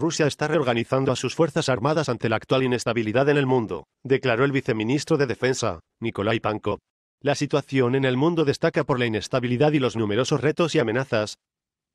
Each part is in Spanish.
Rusia está reorganizando a sus fuerzas armadas ante la actual inestabilidad en el mundo, declaró el viceministro de Defensa, Nikolai Pankov. La situación en el mundo destaca por la inestabilidad y los numerosos retos y amenazas,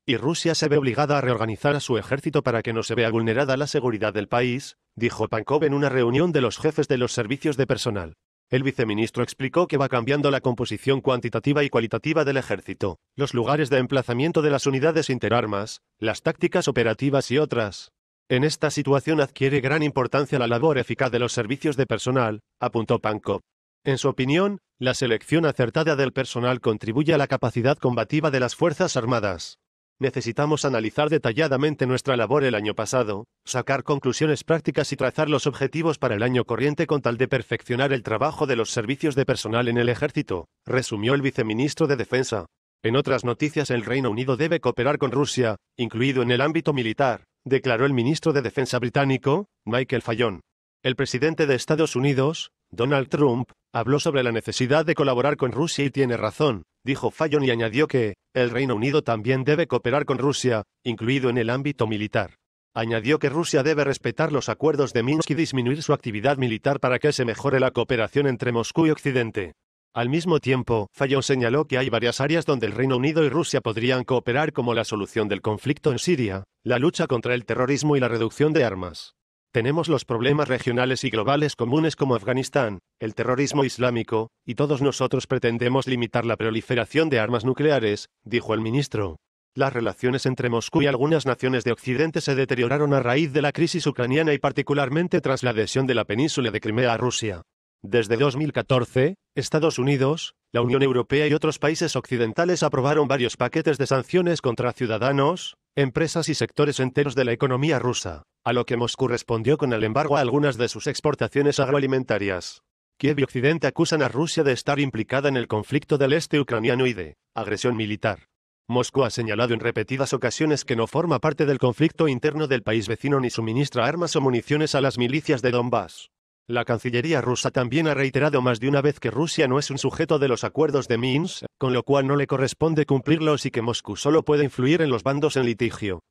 y Rusia se ve obligada a reorganizar a su ejército para que no se vea vulnerada la seguridad del país, dijo Pankov en una reunión de los jefes de los servicios de personal. El viceministro explicó que va cambiando la composición cuantitativa y cualitativa del ejército, los lugares de emplazamiento de las unidades interarmas, las tácticas operativas y otras. En esta situación adquiere gran importancia la labor eficaz de los servicios de personal, apuntó Pankow. En su opinión, la selección acertada del personal contribuye a la capacidad combativa de las Fuerzas Armadas. Necesitamos analizar detalladamente nuestra labor el año pasado, sacar conclusiones prácticas y trazar los objetivos para el año corriente con tal de perfeccionar el trabajo de los servicios de personal en el ejército, resumió el viceministro de Defensa. En otras noticias, el Reino Unido debe cooperar con Rusia, incluido en el ámbito militar, declaró el ministro de Defensa británico, Michael Fallon. El presidente de Estados Unidos, Donald Trump, habló sobre la necesidad de colaborar con Rusia y tiene razón, dijo Fallon y añadió que, el Reino Unido también debe cooperar con Rusia, incluido en el ámbito militar. Añadió que Rusia debe respetar los acuerdos de Minsk y disminuir su actividad militar para que se mejore la cooperación entre Moscú y Occidente. Al mismo tiempo, Fayón señaló que hay varias áreas donde el Reino Unido y Rusia podrían cooperar como la solución del conflicto en Siria, la lucha contra el terrorismo y la reducción de armas. Tenemos los problemas regionales y globales comunes como Afganistán, el terrorismo islámico, y todos nosotros pretendemos limitar la proliferación de armas nucleares, dijo el ministro. Las relaciones entre Moscú y algunas naciones de Occidente se deterioraron a raíz de la crisis ucraniana y particularmente tras la adhesión de la península de Crimea a Rusia. Desde 2014, Estados Unidos, la Unión Europea y otros países occidentales aprobaron varios paquetes de sanciones contra ciudadanos, empresas y sectores enteros de la economía rusa, a lo que Moscú respondió con el embargo a algunas de sus exportaciones agroalimentarias. Kiev y Occidente acusan a Rusia de estar implicada en el conflicto del este ucraniano y de agresión militar. Moscú ha señalado en repetidas ocasiones que no forma parte del conflicto interno del país vecino ni suministra armas o municiones a las milicias de Donbass. La Cancillería rusa también ha reiterado más de una vez que Rusia no es un sujeto de los acuerdos de Minsk, con lo cual no le corresponde cumplirlos y que Moscú solo puede influir en los bandos en litigio.